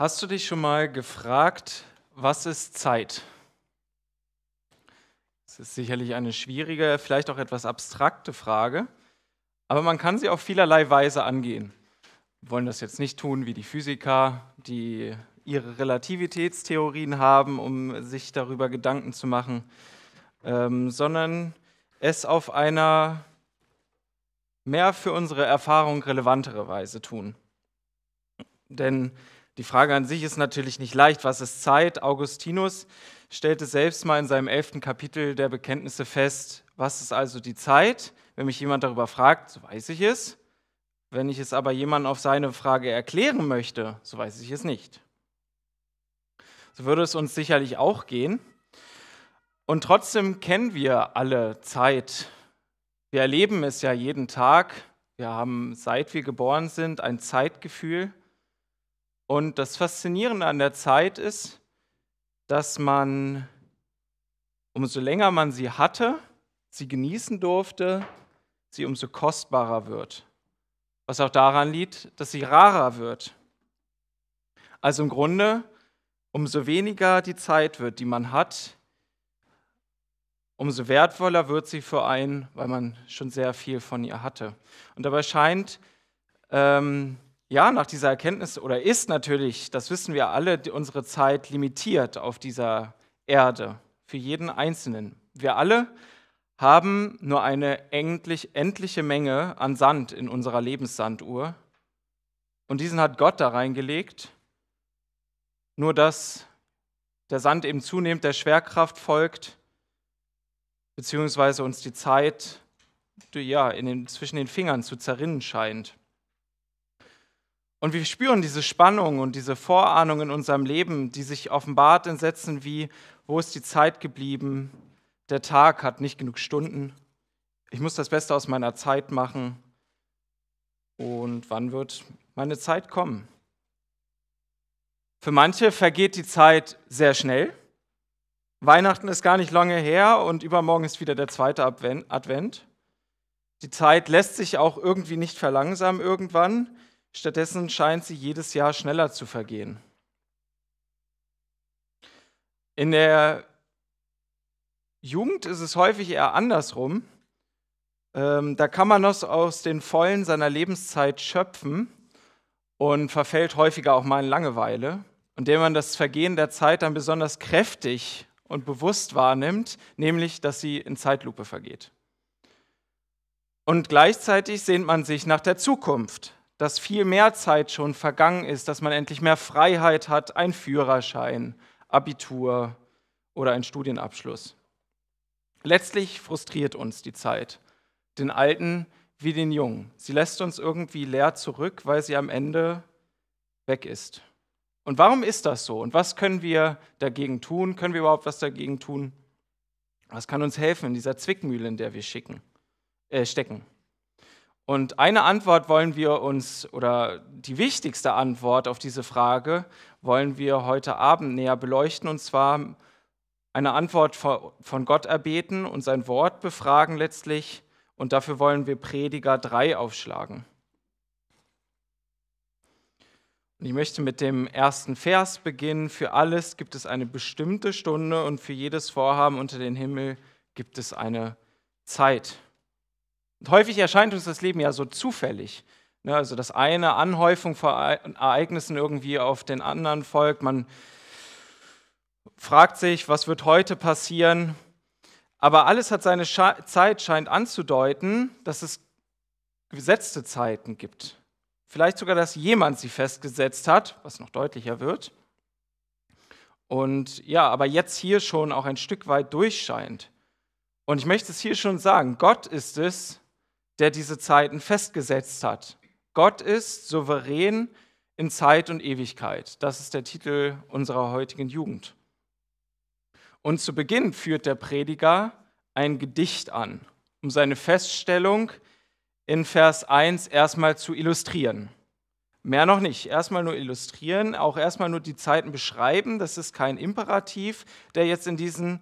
Hast du dich schon mal gefragt, was ist Zeit? Das ist sicherlich eine schwierige, vielleicht auch etwas abstrakte Frage, aber man kann sie auf vielerlei Weise angehen. Wir wollen das jetzt nicht tun wie die Physiker, die ihre Relativitätstheorien haben, um sich darüber Gedanken zu machen, ähm, sondern es auf einer mehr für unsere Erfahrung relevantere Weise tun. Denn die Frage an sich ist natürlich nicht leicht. Was ist Zeit? Augustinus stellte selbst mal in seinem elften Kapitel der Bekenntnisse fest, was ist also die Zeit? Wenn mich jemand darüber fragt, so weiß ich es. Wenn ich es aber jemandem auf seine Frage erklären möchte, so weiß ich es nicht. So würde es uns sicherlich auch gehen. Und trotzdem kennen wir alle Zeit. Wir erleben es ja jeden Tag. Wir haben, seit wir geboren sind, ein Zeitgefühl. Und das Faszinierende an der Zeit ist, dass man, umso länger man sie hatte, sie genießen durfte, sie umso kostbarer wird. Was auch daran liegt, dass sie rarer wird. Also im Grunde, umso weniger die Zeit wird, die man hat, umso wertvoller wird sie für einen, weil man schon sehr viel von ihr hatte. Und dabei scheint ähm, ja, nach dieser Erkenntnis oder ist natürlich, das wissen wir alle, unsere Zeit limitiert auf dieser Erde für jeden Einzelnen. Wir alle haben nur eine endlich, endliche Menge an Sand in unserer Lebenssanduhr. Und diesen hat Gott da reingelegt. Nur dass der Sand eben zunehmend der Schwerkraft folgt, beziehungsweise uns die Zeit ja, in den, zwischen den Fingern zu zerrinnen scheint. Und wir spüren diese Spannung und diese Vorahnung in unserem Leben, die sich offenbart in Sätzen wie, wo ist die Zeit geblieben? Der Tag hat nicht genug Stunden. Ich muss das Beste aus meiner Zeit machen. Und wann wird meine Zeit kommen? Für manche vergeht die Zeit sehr schnell. Weihnachten ist gar nicht lange her und übermorgen ist wieder der zweite Advent. Die Zeit lässt sich auch irgendwie nicht verlangsamen irgendwann. Stattdessen scheint sie jedes Jahr schneller zu vergehen. In der Jugend ist es häufig eher andersrum. Ähm, da kann man noch aus den Vollen seiner Lebenszeit schöpfen und verfällt häufiger auch mal in Langeweile, indem man das Vergehen der Zeit dann besonders kräftig und bewusst wahrnimmt, nämlich dass sie in Zeitlupe vergeht. Und gleichzeitig sehnt man sich nach der Zukunft, dass viel mehr Zeit schon vergangen ist, dass man endlich mehr Freiheit hat, ein Führerschein, Abitur oder ein Studienabschluss. Letztlich frustriert uns die Zeit, den Alten wie den Jungen. Sie lässt uns irgendwie leer zurück, weil sie am Ende weg ist. Und warum ist das so? Und was können wir dagegen tun? Können wir überhaupt was dagegen tun? Was kann uns helfen in dieser Zwickmühle, in der wir schicken, äh, stecken? Und eine Antwort wollen wir uns, oder die wichtigste Antwort auf diese Frage, wollen wir heute Abend näher beleuchten, und zwar eine Antwort von Gott erbeten und sein Wort befragen letztlich. Und dafür wollen wir Prediger 3 aufschlagen. Und ich möchte mit dem ersten Vers beginnen. Für alles gibt es eine bestimmte Stunde und für jedes Vorhaben unter den Himmel gibt es eine Zeit. Und häufig erscheint uns das Leben ja so zufällig. Ne? Also, dass eine Anhäufung von Ereignissen irgendwie auf den anderen folgt. Man fragt sich, was wird heute passieren? Aber alles hat seine Scha Zeit, scheint anzudeuten, dass es gesetzte Zeiten gibt. Vielleicht sogar, dass jemand sie festgesetzt hat, was noch deutlicher wird. Und ja, aber jetzt hier schon auch ein Stück weit durchscheint. Und ich möchte es hier schon sagen, Gott ist es, der diese Zeiten festgesetzt hat. Gott ist souverän in Zeit und Ewigkeit. Das ist der Titel unserer heutigen Jugend. Und zu Beginn führt der Prediger ein Gedicht an, um seine Feststellung in Vers 1 erstmal zu illustrieren. Mehr noch nicht. Erstmal nur illustrieren, auch erstmal nur die Zeiten beschreiben. Das ist kein Imperativ, der jetzt in diesen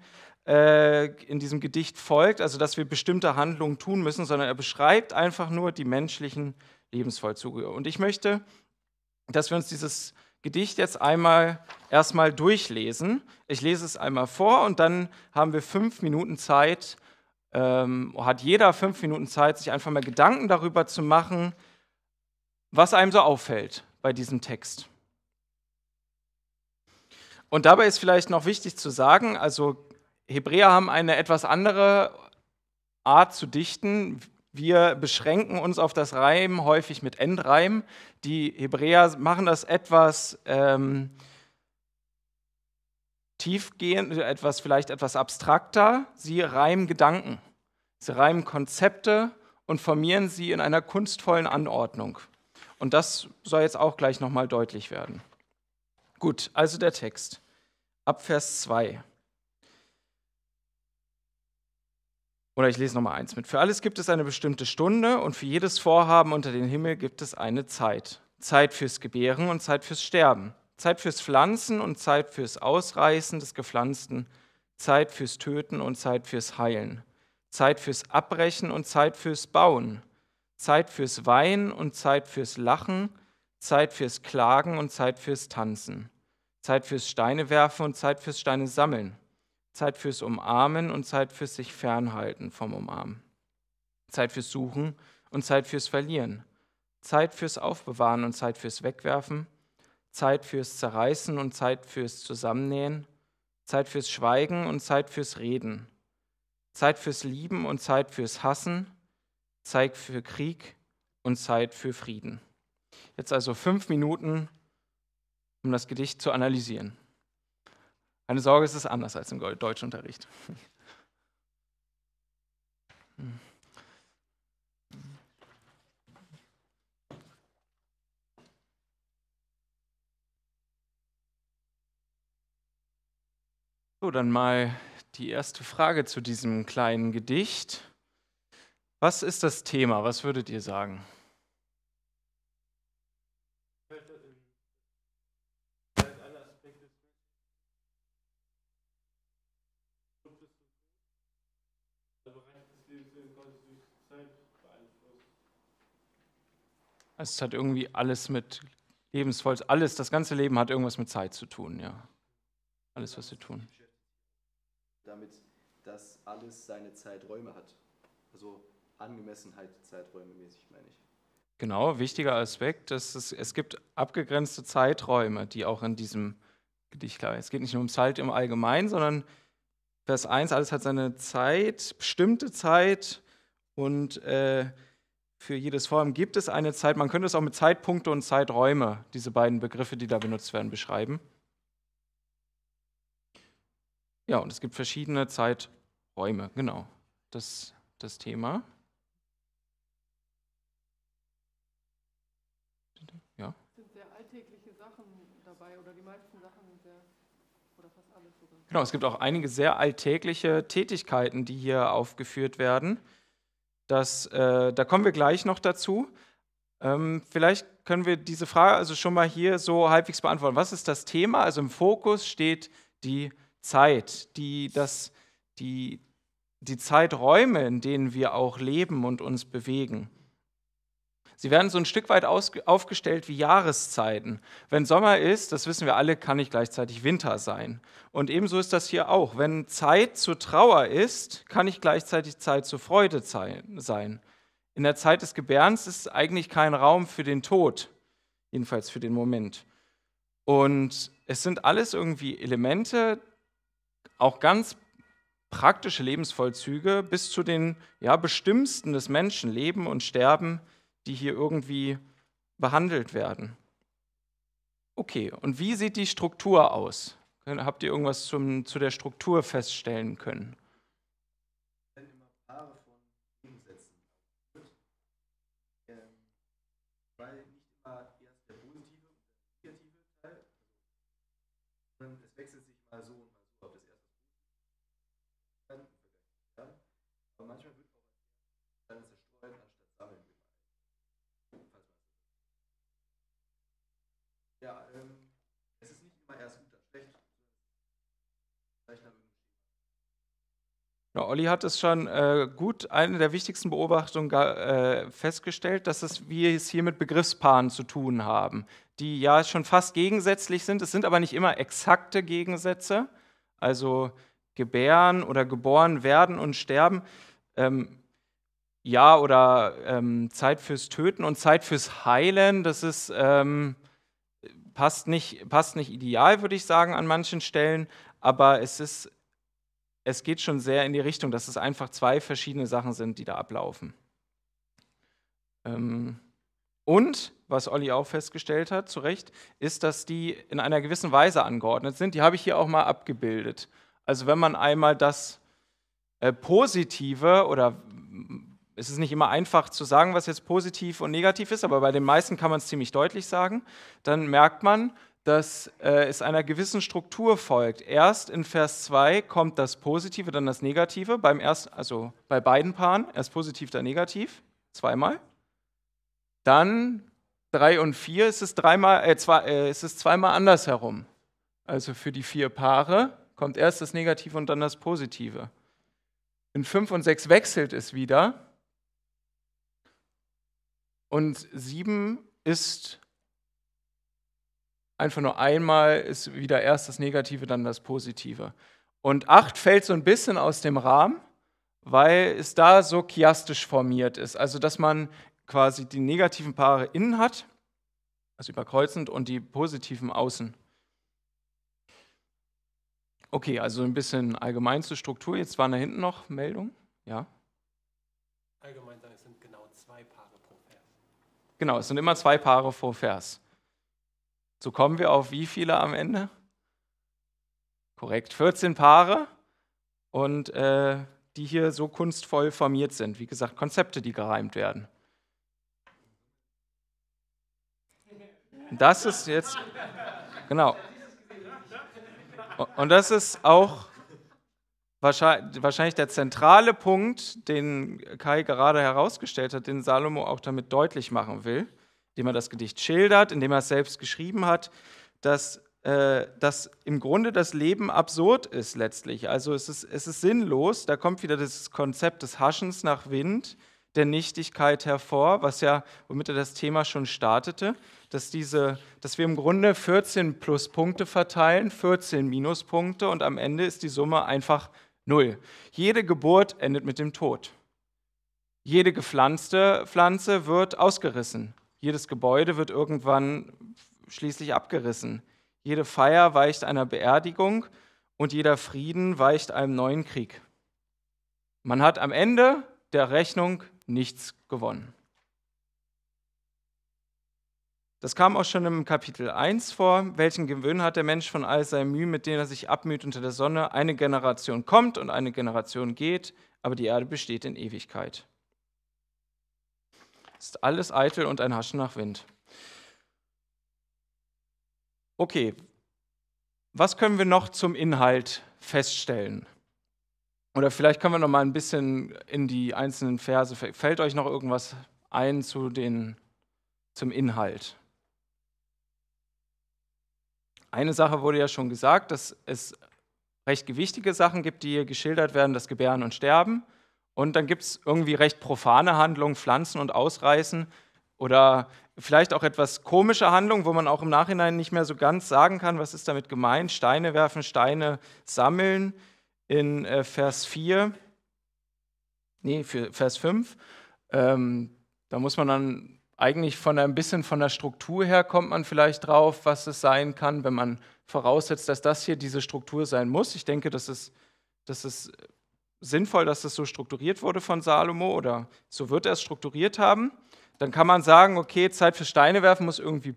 äh, in diesem Gedicht folgt, also dass wir bestimmte Handlungen tun müssen, sondern er beschreibt einfach nur die menschlichen Lebensvollzüge. Und ich möchte, dass wir uns dieses Gedicht jetzt einmal erstmal durchlesen. Ich lese es einmal vor und dann haben wir fünf Minuten Zeit, ähm, hat jeder fünf Minuten Zeit, sich einfach mal Gedanken darüber zu machen, was einem so auffällt bei diesem Text. Und dabei ist vielleicht noch wichtig zu sagen, also Hebräer haben eine etwas andere Art zu dichten. Wir beschränken uns auf das Reim häufig mit Endreim. Die Hebräer machen das etwas ähm, tiefgehend, etwas, vielleicht etwas abstrakter. Sie reimen Gedanken, sie reimen Konzepte und formieren sie in einer kunstvollen Anordnung. Und das soll jetzt auch gleich nochmal deutlich werden. Gut, also der Text. Ab Vers 2. Oder ich lese nochmal eins mit. Für alles gibt es eine bestimmte Stunde und für jedes Vorhaben unter den Himmel gibt es eine Zeit. Zeit fürs Gebären und Zeit fürs Sterben. Zeit fürs Pflanzen und Zeit fürs Ausreißen des Gepflanzten. Zeit fürs Töten und Zeit fürs Heilen. Zeit fürs Abbrechen und Zeit fürs Bauen. Zeit fürs Weinen und Zeit fürs Lachen. Zeit fürs Klagen und Zeit fürs Tanzen. Zeit fürs Steine werfen und Zeit fürs Steine sammeln. Zeit fürs Umarmen und Zeit fürs sich fernhalten vom Umarmen. Zeit fürs Suchen und Zeit fürs Verlieren. Zeit fürs Aufbewahren und Zeit fürs Wegwerfen. Zeit fürs Zerreißen und Zeit fürs Zusammennähen. Zeit fürs Schweigen und Zeit fürs Reden. Zeit fürs Lieben und Zeit fürs Hassen. Zeit für Krieg und Zeit für Frieden. Jetzt also fünf Minuten, um das Gedicht zu analysieren. Keine Sorge, es ist anders als im Deutschunterricht. So, dann mal die erste Frage zu diesem kleinen Gedicht. Was ist das Thema? Was würdet ihr sagen? es hat irgendwie alles mit lebensvoll, alles, das ganze Leben hat irgendwas mit Zeit zu tun, ja. Alles, was wir tun. Damit, dass alles seine Zeiträume hat. Also Angemessenheit Zeiträume mäßig, meine ich. Genau, wichtiger Aspekt, dass es, es gibt abgegrenzte Zeiträume, die auch in diesem Gedicht klar. Es geht nicht nur um Zeit halt im Allgemeinen, sondern Vers 1, alles hat seine Zeit, bestimmte Zeit und äh, für jedes Vorhaben gibt es eine Zeit. Man könnte es auch mit Zeitpunkte und Zeiträume, diese beiden Begriffe, die da benutzt werden, beschreiben. Ja, und es gibt verschiedene Zeiträume, genau. Das das Thema. Ja. Sind sehr alltägliche Sachen dabei oder die meisten Sachen sind sehr oder fast alles sogar. Genau, es gibt auch einige sehr alltägliche Tätigkeiten, die hier aufgeführt werden. Das, äh, da kommen wir gleich noch dazu. Ähm, vielleicht können wir diese Frage also schon mal hier so halbwegs beantworten. Was ist das Thema? Also im Fokus steht die Zeit, die, das, die, die Zeiträume, in denen wir auch leben und uns bewegen. Sie werden so ein Stück weit aufgestellt wie Jahreszeiten. Wenn Sommer ist, das wissen wir alle, kann nicht gleichzeitig Winter sein. Und ebenso ist das hier auch. Wenn Zeit zur Trauer ist, kann nicht gleichzeitig Zeit zur Freude sein. In der Zeit des Gebärens ist eigentlich kein Raum für den Tod, jedenfalls für den Moment. Und es sind alles irgendwie Elemente, auch ganz praktische Lebensvollzüge bis zu den ja, bestimmsten des Menschen, Leben und Sterben, die hier irgendwie behandelt werden. Okay, und wie sieht die Struktur aus? Habt ihr irgendwas zum, zu der Struktur feststellen können? Ja, ähm, es ist nicht immer erst gut, dann schlecht. Ja, Olli hat es schon äh, gut, eine der wichtigsten Beobachtungen äh, festgestellt, dass es, wir es hier mit Begriffspaaren zu tun haben, die ja schon fast gegensätzlich sind. Es sind aber nicht immer exakte Gegensätze, also gebären oder geboren werden und sterben. Ähm, ja, oder ähm, Zeit fürs Töten und Zeit fürs Heilen, das ist ähm, passt nicht, passt nicht ideal, würde ich sagen, an manchen Stellen, aber es ist, es geht schon sehr in die Richtung, dass es einfach zwei verschiedene Sachen sind, die da ablaufen. Ähm, und, was Olli auch festgestellt hat, zu Recht, ist, dass die in einer gewissen Weise angeordnet sind. Die habe ich hier auch mal abgebildet. Also wenn man einmal das äh, Positive oder es ist nicht immer einfach zu sagen, was jetzt positiv und negativ ist, aber bei den meisten kann man es ziemlich deutlich sagen, dann merkt man, dass äh, es einer gewissen Struktur folgt. Erst in Vers 2 kommt das Positive, dann das Negative, beim ersten, also bei beiden Paaren, erst positiv, dann negativ, zweimal. Dann 3 und 4 ist es, dreimal, äh, zwei, äh, ist es zweimal andersherum. Also für die vier Paare kommt erst das Negative und dann das Positive. In 5 und 6 wechselt es wieder und sieben ist einfach nur einmal, ist wieder erst das Negative, dann das Positive. Und acht fällt so ein bisschen aus dem Rahmen, weil es da so chiastisch formiert ist. Also, dass man quasi die negativen Paare innen hat, also überkreuzend, und die positiven außen. Okay, also ein bisschen allgemein zur Struktur. Jetzt waren da hinten noch Meldungen. Ja. Allgemein dann Genau, es sind immer zwei Paare pro Vers. So kommen wir auf wie viele am Ende? Korrekt, 14 Paare und äh, die hier so kunstvoll formiert sind. Wie gesagt, Konzepte, die gereimt werden. Das ist jetzt, genau. Und das ist auch wahrscheinlich der zentrale Punkt, den Kai gerade herausgestellt hat, den Salomo auch damit deutlich machen will, indem er das Gedicht schildert, indem er es selbst geschrieben hat, dass, äh, dass im Grunde das Leben absurd ist letztlich. Also es ist, es ist sinnlos, da kommt wieder das Konzept des Haschens nach Wind, der Nichtigkeit hervor, was ja, womit er das Thema schon startete, dass, diese, dass wir im Grunde 14 Pluspunkte verteilen, 14 Minuspunkte und am Ende ist die Summe einfach Null. Jede Geburt endet mit dem Tod. Jede gepflanzte Pflanze wird ausgerissen. Jedes Gebäude wird irgendwann schließlich abgerissen. Jede Feier weicht einer Beerdigung und jeder Frieden weicht einem neuen Krieg. Man hat am Ende der Rechnung nichts gewonnen. Das kam auch schon im Kapitel 1 vor. Welchen Gewöhn hat der Mensch von all seinem Mühe, mit denen er sich abmüht unter der Sonne? Eine Generation kommt und eine Generation geht, aber die Erde besteht in Ewigkeit. Ist alles eitel und ein Haschen nach Wind. Okay, was können wir noch zum Inhalt feststellen? Oder vielleicht können wir noch mal ein bisschen in die einzelnen Verse. Fällt euch noch irgendwas ein zu den, zum Inhalt? Eine Sache wurde ja schon gesagt, dass es recht gewichtige Sachen gibt, die hier geschildert werden, das Gebären und Sterben. Und dann gibt es irgendwie recht profane Handlungen, Pflanzen und Ausreißen oder vielleicht auch etwas komische Handlungen, wo man auch im Nachhinein nicht mehr so ganz sagen kann, was ist damit gemeint. Steine werfen, Steine sammeln in äh, Vers 4, nee, für Vers 5. Ähm, da muss man dann eigentlich von ein bisschen von der Struktur her kommt man vielleicht drauf, was es sein kann, wenn man voraussetzt, dass das hier diese Struktur sein muss. Ich denke, das ist, das ist äh, sinnvoll, dass das so strukturiert wurde von Salomo oder so wird er es strukturiert haben. Dann kann man sagen, okay, Zeit für Steine werfen muss irgendwie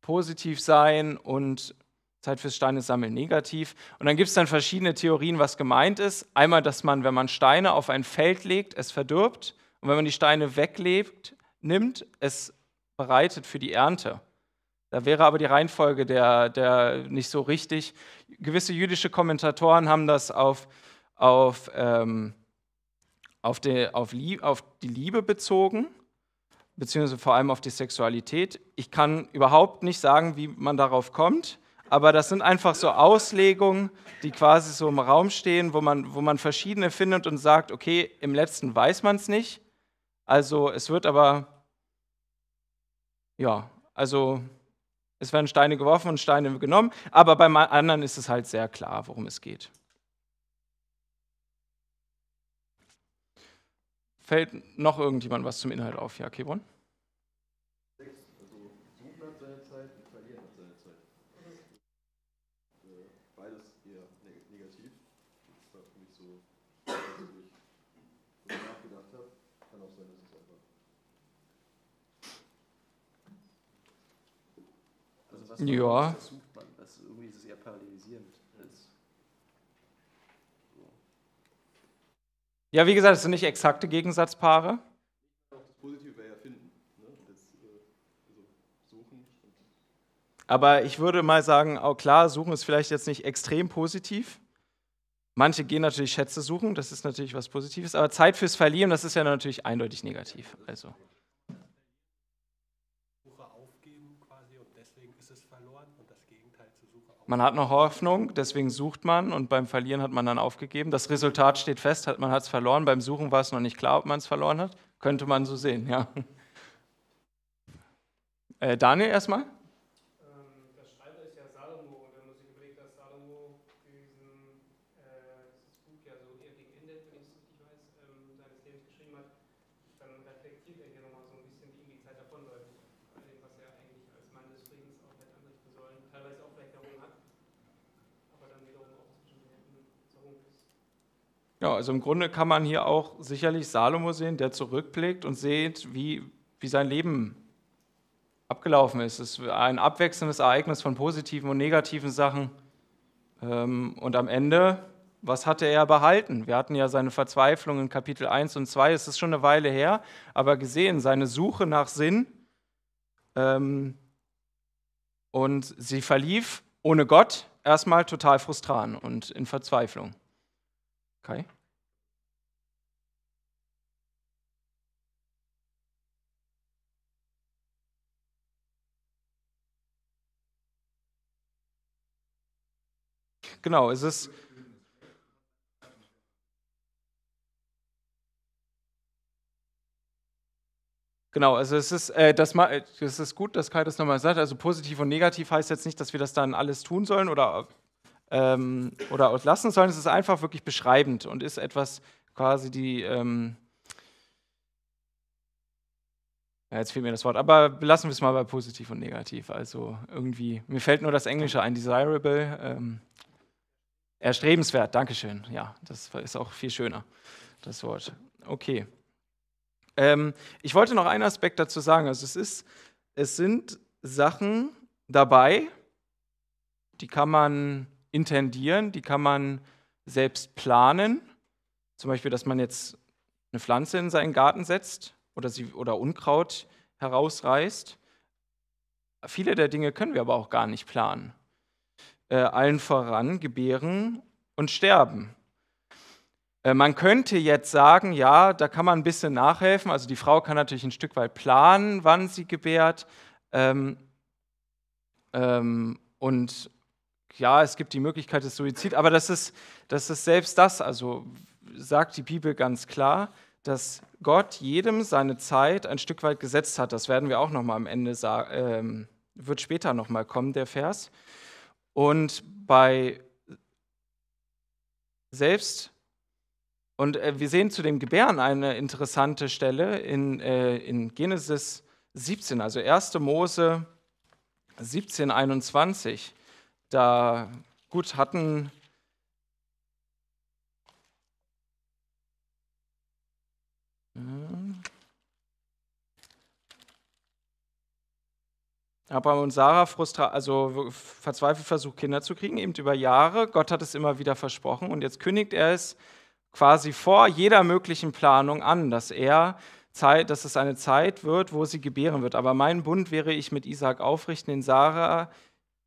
positiv sein und Zeit für Steine sammeln negativ. Und dann gibt es dann verschiedene Theorien, was gemeint ist. Einmal, dass man, wenn man Steine auf ein Feld legt, es verdirbt. Und wenn man die Steine weglegt, nimmt, es bereitet für die Ernte. Da wäre aber die Reihenfolge der, der nicht so richtig. Gewisse jüdische Kommentatoren haben das auf, auf, ähm, auf, die, auf, auf die Liebe bezogen, beziehungsweise vor allem auf die Sexualität. Ich kann überhaupt nicht sagen, wie man darauf kommt, aber das sind einfach so Auslegungen, die quasi so im Raum stehen, wo man, wo man verschiedene findet und sagt, okay, im letzten weiß man es nicht, also es wird aber, ja, also es werden Steine geworfen und Steine genommen, aber beim anderen ist es halt sehr klar, worum es geht. Fällt noch irgendjemand was zum Inhalt auf? Ja, Kevon? Okay, was ja. sucht man? Das, irgendwie ist es eher parallelisierend. So. Ja, wie gesagt, es sind nicht exakte Gegensatzpaare. Das Positive wäre ja finden. Ne? Das, äh, also suchen. Aber ich würde mal sagen, auch klar, suchen ist vielleicht jetzt nicht extrem positiv. Manche gehen natürlich Schätze suchen, das ist natürlich was Positives, aber Zeit fürs Verlieren, das ist ja natürlich eindeutig negativ. Also. Man hat noch Hoffnung, deswegen sucht man und beim Verlieren hat man dann aufgegeben. Das Resultat steht fest, man hat es verloren. Beim Suchen war es noch nicht klar, ob man es verloren hat. Könnte man so sehen, ja. Äh, Daniel erstmal. Genau, also im Grunde kann man hier auch sicherlich Salomo sehen, der zurückblickt und sieht, wie, wie sein Leben abgelaufen ist. Es ist ein abwechselndes Ereignis von positiven und negativen Sachen. Ähm, und am Ende, was hatte er behalten? Wir hatten ja seine Verzweiflung in Kapitel 1 und 2, es ist schon eine Weile her, aber gesehen, seine Suche nach Sinn. Ähm, und sie verlief ohne Gott erstmal total frustran und in Verzweiflung. Okay. genau, es ist. Genau, also es ist, äh, das, das ist gut, dass Kai das nochmal sagt. Also positiv und negativ heißt jetzt nicht, dass wir das dann alles tun sollen oder, ähm, oder lassen sollen. Es ist einfach wirklich beschreibend und ist etwas quasi die. Ähm, ja, jetzt fehlt mir das Wort, aber lassen wir es mal bei positiv und negativ. Also irgendwie, mir fällt nur das Englische ein, desirable. Ähm, Erstrebenswert, Dankeschön. Ja, das ist auch viel schöner, das Wort. Okay. Ähm, ich wollte noch einen Aspekt dazu sagen. Also es, ist, es sind Sachen dabei, die kann man intendieren, die kann man selbst planen. Zum Beispiel, dass man jetzt eine Pflanze in seinen Garten setzt oder, sie, oder Unkraut herausreißt. Viele der Dinge können wir aber auch gar nicht planen äh, allen voran gebären und sterben. Äh, man könnte jetzt sagen, ja, da kann man ein bisschen nachhelfen. Also die Frau kann natürlich ein Stück weit planen, wann sie gebärt. Ähm, ähm, und ja, es gibt die Möglichkeit des Suizids, aber das ist, das ist selbst das, also sagt die Bibel ganz klar, dass Gott jedem seine Zeit ein Stück weit gesetzt hat. Das werden wir auch noch mal am Ende sagen, ähm, wird später noch mal kommen, der Vers und bei selbst und äh, wir sehen zu dem Gebären eine interessante Stelle in, äh, in Genesis 17, also 1. Mose 17, 21. Da gut hatten hm. Abraham und Sarah frustra also verzweifelt versucht, Kinder zu kriegen, eben über Jahre. Gott hat es immer wieder versprochen und jetzt kündigt er es quasi vor jeder möglichen Planung an, dass er Zeit, dass es eine Zeit wird, wo sie gebären wird. Aber mein Bund wäre ich mit Isaak aufrichten, den Sarah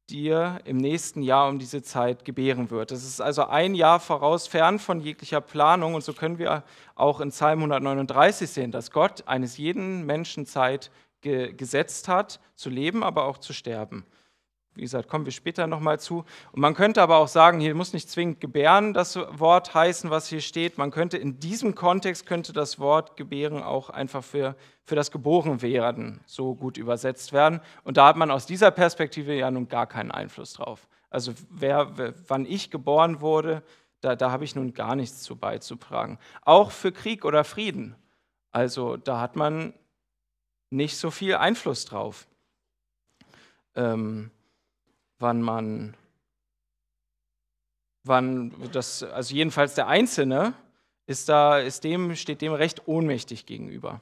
dir im nächsten Jahr um diese Zeit gebären wird. Das ist also ein Jahr voraus, fern von jeglicher Planung. Und so können wir auch in Psalm 139 sehen, dass Gott eines jeden Menschen Zeit ge gesetzt hat, zu leben, aber auch zu sterben. Wie gesagt, kommen wir später nochmal zu. Und man könnte aber auch sagen, hier muss nicht zwingend gebären das Wort heißen, was hier steht. Man könnte in diesem Kontext, könnte das Wort gebären auch einfach für, für das Geborenwerden so gut übersetzt werden. Und da hat man aus dieser Perspektive ja nun gar keinen Einfluss drauf. Also wer, wann ich geboren wurde, da, da habe ich nun gar nichts zu beizutragen. Auch für Krieg oder Frieden. Also da hat man nicht so viel Einfluss drauf, ähm, wann man, wann das, also jedenfalls der Einzelne ist da, ist dem, steht dem recht ohnmächtig gegenüber.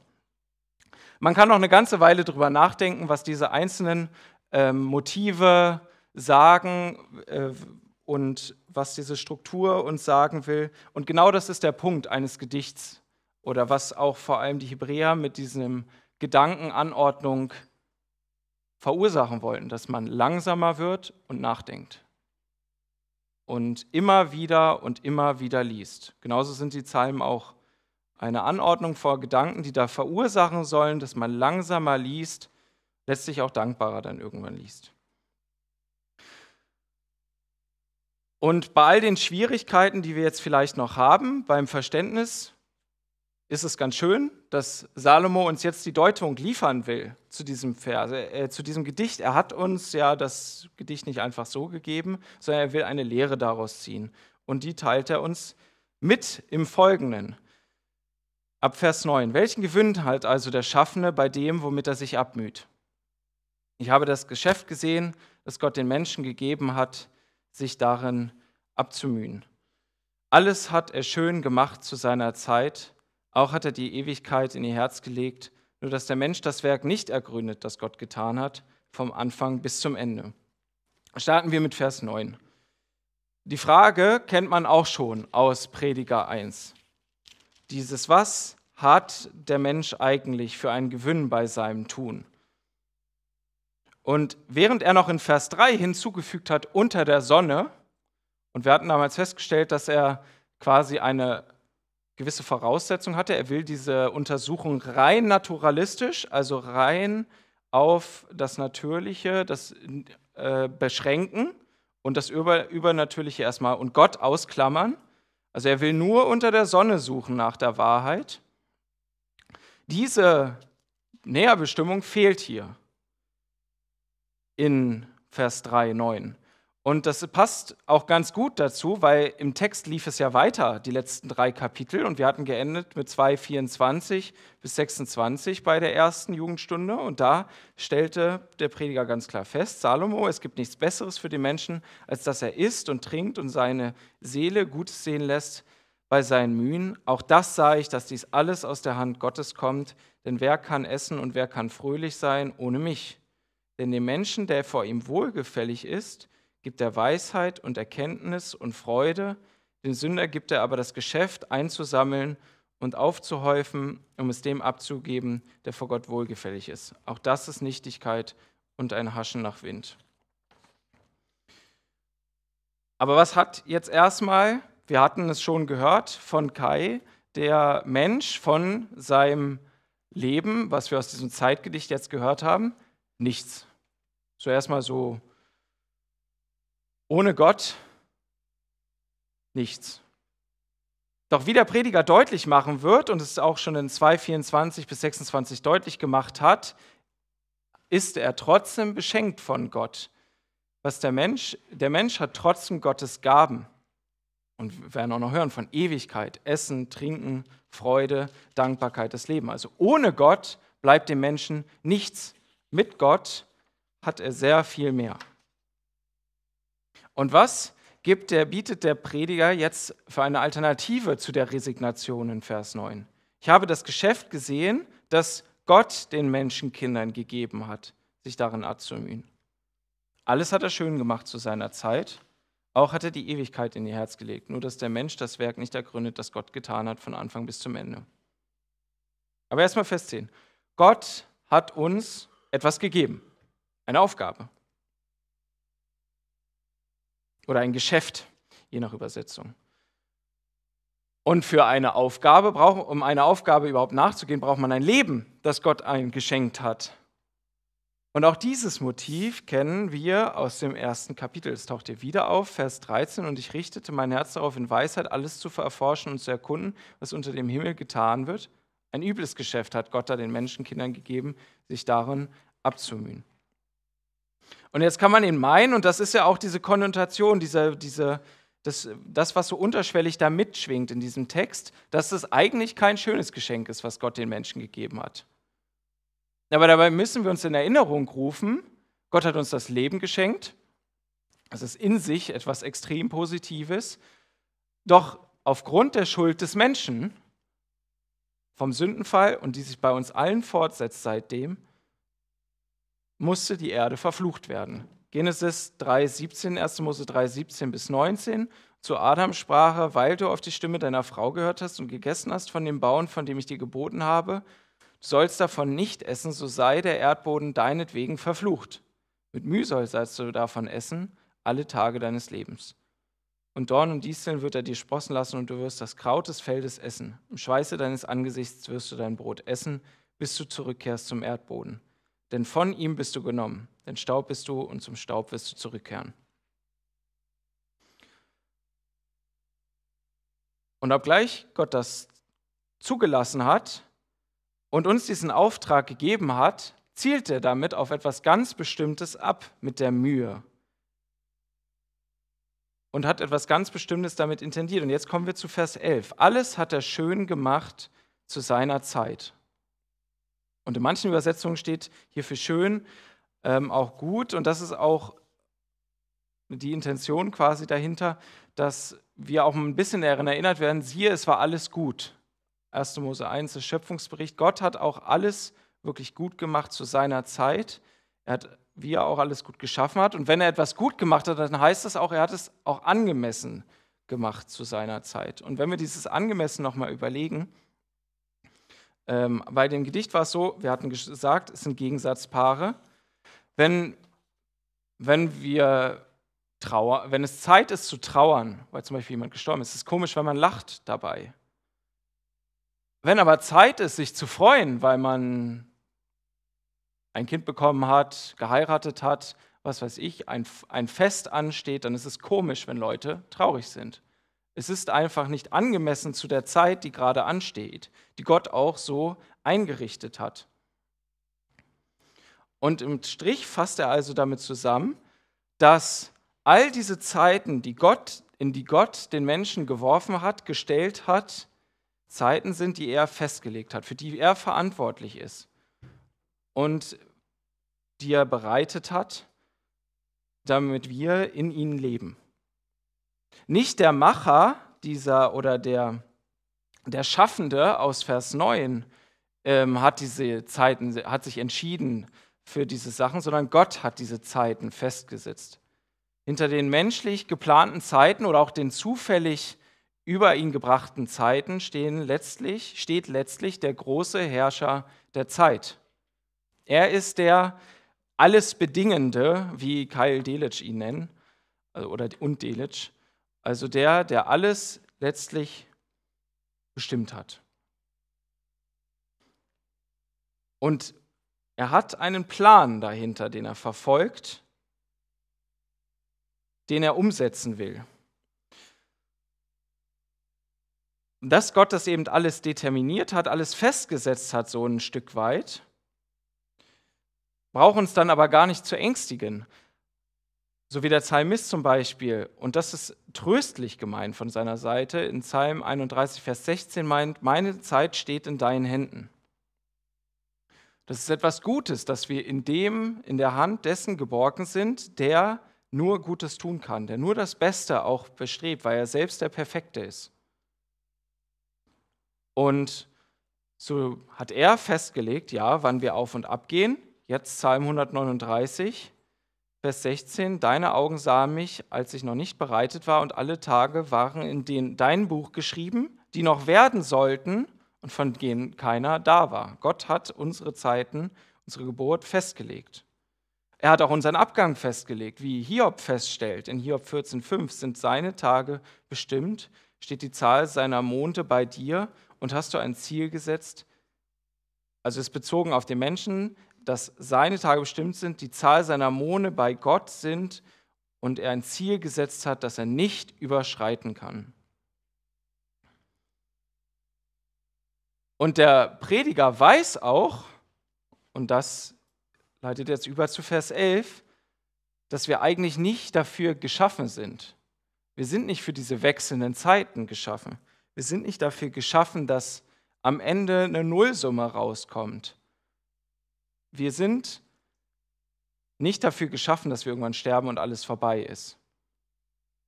Man kann noch eine ganze Weile drüber nachdenken, was diese einzelnen ähm, Motive sagen äh, und was diese Struktur uns sagen will. Und genau das ist der Punkt eines Gedichts oder was auch vor allem die Hebräer mit diesem Gedankenanordnung verursachen wollten, dass man langsamer wird und nachdenkt. Und immer wieder und immer wieder liest. Genauso sind die Psalmen auch eine Anordnung vor Gedanken, die da verursachen sollen, dass man langsamer liest, letztlich auch dankbarer dann irgendwann liest. Und bei all den Schwierigkeiten, die wir jetzt vielleicht noch haben beim Verständnis, ist es ganz schön, dass Salomo uns jetzt die Deutung liefern will zu diesem Vers, äh, äh, zu diesem Gedicht. Er hat uns ja das Gedicht nicht einfach so gegeben, sondern er will eine Lehre daraus ziehen. Und die teilt er uns mit im Folgenden. Ab Vers 9. Welchen Gewinn hat also der Schaffende bei dem, womit er sich abmüht? Ich habe das Geschäft gesehen, das Gott den Menschen gegeben hat, sich darin abzumühen. Alles hat er schön gemacht zu seiner Zeit auch hat er die Ewigkeit in ihr Herz gelegt, nur dass der Mensch das Werk nicht ergründet, das Gott getan hat, vom Anfang bis zum Ende. Starten wir mit Vers 9. Die Frage kennt man auch schon aus Prediger 1. Dieses Was hat der Mensch eigentlich für einen Gewinn bei seinem Tun? Und während er noch in Vers 3 hinzugefügt hat, unter der Sonne, und wir hatten damals festgestellt, dass er quasi eine gewisse Voraussetzungen hatte. Er will diese Untersuchung rein naturalistisch, also rein auf das Natürliche, das äh, beschränken und das Über Übernatürliche erstmal und Gott ausklammern. Also er will nur unter der Sonne suchen nach der Wahrheit. Diese Näherbestimmung fehlt hier in Vers 3, 9. Und das passt auch ganz gut dazu, weil im Text lief es ja weiter, die letzten drei Kapitel. Und wir hatten geendet mit 2,24 bis 26 bei der ersten Jugendstunde. Und da stellte der Prediger ganz klar fest, Salomo, es gibt nichts Besseres für den Menschen, als dass er isst und trinkt und seine Seele Gutes sehen lässt bei seinen Mühen. Auch das sah ich, dass dies alles aus der Hand Gottes kommt. Denn wer kann essen und wer kann fröhlich sein ohne mich? Denn dem Menschen, der vor ihm wohlgefällig ist, gibt er Weisheit und Erkenntnis und Freude, dem Sünder gibt er aber das Geschäft einzusammeln und aufzuhäufen, um es dem abzugeben, der vor Gott wohlgefällig ist. Auch das ist Nichtigkeit und ein Haschen nach Wind. Aber was hat jetzt erstmal, wir hatten es schon gehört, von Kai, der Mensch von seinem Leben, was wir aus diesem Zeitgedicht jetzt gehört haben? Nichts. So erstmal so ohne Gott nichts. Doch wie der Prediger deutlich machen wird und es auch schon in 2,24 bis 26 deutlich gemacht hat, ist er trotzdem beschenkt von Gott. Was der Mensch, der Mensch hat trotzdem Gottes Gaben. Und wir werden auch noch hören von Ewigkeit, Essen, Trinken, Freude, Dankbarkeit, das Leben. Also ohne Gott bleibt dem Menschen nichts. Mit Gott hat er sehr viel mehr. Und was gibt der, bietet der Prediger jetzt für eine Alternative zu der Resignation in Vers 9? Ich habe das Geschäft gesehen, das Gott den Menschenkindern gegeben hat, sich darin abzumühen. Alles hat er schön gemacht zu seiner Zeit, auch hat er die Ewigkeit in ihr Herz gelegt, nur dass der Mensch das Werk nicht ergründet, das Gott getan hat von Anfang bis zum Ende. Aber erstmal festziehen: Gott hat uns etwas gegeben, eine Aufgabe oder ein Geschäft, je nach Übersetzung. Und für eine Aufgabe, brauch, um einer Aufgabe überhaupt nachzugehen, braucht man ein Leben, das Gott einem geschenkt hat. Und auch dieses Motiv kennen wir aus dem ersten Kapitel. Es taucht hier wieder auf, Vers 13. Und ich richtete mein Herz darauf, in Weisheit alles zu erforschen und zu erkunden, was unter dem Himmel getan wird. Ein übles Geschäft hat Gott da den Menschenkindern gegeben, sich darin abzumühen. Und jetzt kann man ihn meinen, und das ist ja auch diese Konnotation, diese, diese, das, das, was so unterschwellig da mitschwingt in diesem Text, dass es eigentlich kein schönes Geschenk ist, was Gott den Menschen gegeben hat. Aber dabei müssen wir uns in Erinnerung rufen, Gott hat uns das Leben geschenkt. Das ist in sich etwas extrem Positives. Doch aufgrund der Schuld des Menschen, vom Sündenfall und die sich bei uns allen fortsetzt seitdem, musste die Erde verflucht werden. Genesis 3,17, 1. Mose 3,17 bis 19. Zu Adam sprach er, weil du auf die Stimme deiner Frau gehört hast und gegessen hast von dem Bauen, von dem ich dir geboten habe, du sollst davon nicht essen, so sei der Erdboden deinetwegen verflucht. Mit Mühsal sollst du davon essen, alle Tage deines Lebens. Und Dorn und Disteln wird er dir sprossen lassen, und du wirst das Kraut des Feldes essen. Im Schweiße deines Angesichts wirst du dein Brot essen, bis du zurückkehrst zum Erdboden denn von ihm bist du genommen, denn Staub bist du und zum Staub wirst du zurückkehren. Und obgleich Gott das zugelassen hat und uns diesen Auftrag gegeben hat, zielt er damit auf etwas ganz Bestimmtes ab mit der Mühe und hat etwas ganz Bestimmtes damit intendiert. Und jetzt kommen wir zu Vers 11. Alles hat er schön gemacht zu seiner Zeit. Und in manchen Übersetzungen steht hier für schön ähm, auch gut. Und das ist auch die Intention quasi dahinter, dass wir auch ein bisschen daran erinnert werden, siehe, es war alles gut. 1. Mose 1, der Schöpfungsbericht. Gott hat auch alles wirklich gut gemacht zu seiner Zeit. Er hat, wie er auch alles gut geschaffen hat. Und wenn er etwas gut gemacht hat, dann heißt das auch, er hat es auch angemessen gemacht zu seiner Zeit. Und wenn wir dieses angemessen nochmal überlegen, ähm, bei dem Gedicht war es so, wir hatten gesagt, es sind Gegensatzpaare. Wenn, wenn wir Trauer, wenn es Zeit ist zu trauern, weil zum Beispiel jemand gestorben ist, ist es komisch, wenn man lacht dabei. Wenn aber Zeit ist, sich zu freuen, weil man ein Kind bekommen hat, geheiratet hat, was weiß ich, ein, ein Fest ansteht, dann ist es komisch, wenn Leute traurig sind. Es ist einfach nicht angemessen zu der Zeit, die gerade ansteht, die Gott auch so eingerichtet hat. Und im Strich fasst er also damit zusammen, dass all diese Zeiten, die Gott, in die Gott den Menschen geworfen hat, gestellt hat, Zeiten sind, die er festgelegt hat, für die er verantwortlich ist und die er bereitet hat, damit wir in ihnen leben. Nicht der Macher dieser oder der, der Schaffende aus Vers 9 ähm, hat diese Zeiten, hat sich entschieden für diese Sachen, sondern Gott hat diese Zeiten festgesetzt. Hinter den menschlich geplanten Zeiten oder auch den zufällig über ihn gebrachten Zeiten stehen letztlich, steht letztlich der große Herrscher der Zeit. Er ist der Allesbedingende, wie Kyle Delitzsch ihn nennt, äh, oder und Delitzsch also der, der alles letztlich bestimmt hat. Und er hat einen Plan dahinter, den er verfolgt, den er umsetzen will. dass Gott das eben alles determiniert hat, alles festgesetzt hat, so ein Stück weit, braucht uns dann aber gar nicht zu ängstigen, so wie der Psalmist zum Beispiel, und das ist tröstlich gemeint von seiner Seite, in Psalm 31, Vers 16 meint, meine Zeit steht in deinen Händen. Das ist etwas Gutes, dass wir in dem, in der Hand dessen geborgen sind, der nur Gutes tun kann, der nur das Beste auch bestrebt, weil er selbst der Perfekte ist. Und so hat er festgelegt, ja, wann wir auf und ab gehen. Jetzt Psalm 139. Vers 16, deine Augen sahen mich, als ich noch nicht bereitet war, und alle Tage waren in den, dein Buch geschrieben, die noch werden sollten und von denen keiner da war. Gott hat unsere Zeiten, unsere Geburt festgelegt. Er hat auch unseren Abgang festgelegt, wie Hiob feststellt. In Hiob 14,5 sind seine Tage bestimmt, steht die Zahl seiner Monde bei dir und hast du ein Ziel gesetzt. Also ist bezogen auf den Menschen, dass seine Tage bestimmt sind, die Zahl seiner Mone bei Gott sind und er ein Ziel gesetzt hat, das er nicht überschreiten kann. Und der Prediger weiß auch, und das leitet jetzt über zu Vers 11, dass wir eigentlich nicht dafür geschaffen sind. Wir sind nicht für diese wechselnden Zeiten geschaffen. Wir sind nicht dafür geschaffen, dass am Ende eine Nullsumme rauskommt. Wir sind nicht dafür geschaffen, dass wir irgendwann sterben und alles vorbei ist.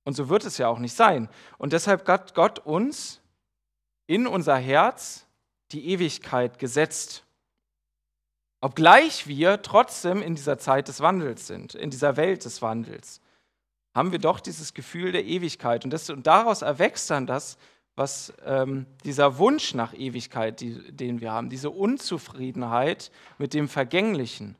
Und so wird es ja auch nicht sein. Und deshalb hat Gott uns in unser Herz die Ewigkeit gesetzt. Obgleich wir trotzdem in dieser Zeit des Wandels sind, in dieser Welt des Wandels, haben wir doch dieses Gefühl der Ewigkeit. Und, das, und daraus erwächst dann das, was ähm, dieser Wunsch nach Ewigkeit, die, den wir haben, diese Unzufriedenheit mit dem Vergänglichen.